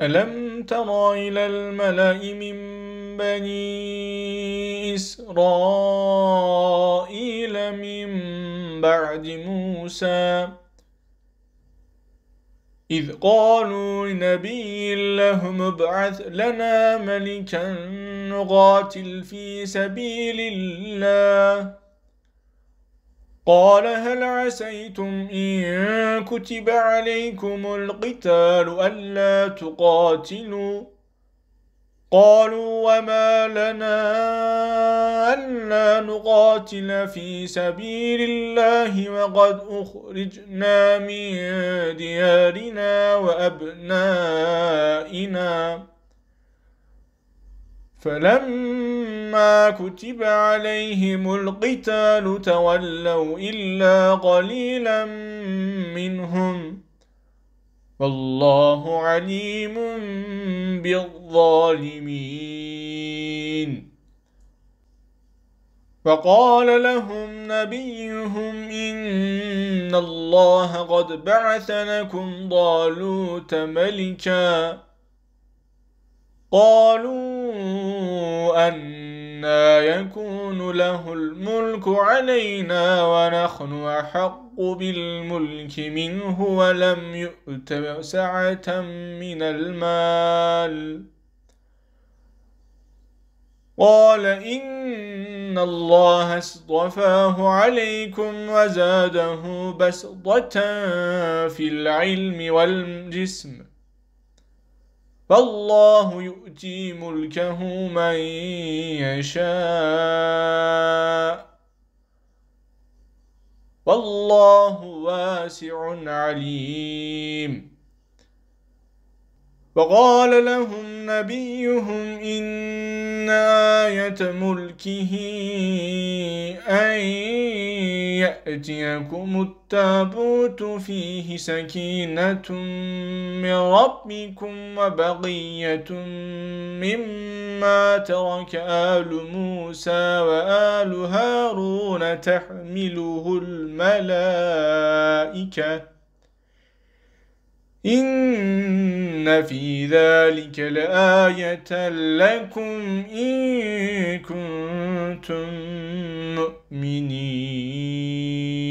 ألم تر إلى الملأ من بني إسرائيل من بعد موسى إذ قالوا لنبي لهم ابعث لنا ملكا نقاتل في سبيل الله قال هل عسيتم إن كتب عليكم القتال ألا تقاتلوا قالوا وما لنا ألا نقاتل في سبيل الله وقد أخرجنا من ديارنا وأبنائنا فلما ما كتب عليهم القتال تولوا إلا قليلا منهم والله عليم بالظالمين فقال لهم نبيهم إن الله قد بعث لكم ضالوت ملكا قالوا أن أنا يكون له الملك علينا ونحن أحق بالملك منه ولم يؤت سعة من المال قال إن الله اصطفاه عليكم وزاده بسطة في العلم والجسم فالله يؤتي ملكه من يشاء والله واسع عليم وقال لهم نبيهم إن آية ملكه أن يأتيكم التابوت فيه سكينة من ربكم وبقية مما ترك آل موسى وآل هارون تحمله الملائكة إن في ذلك لآية لكم إن كنتم مؤمنين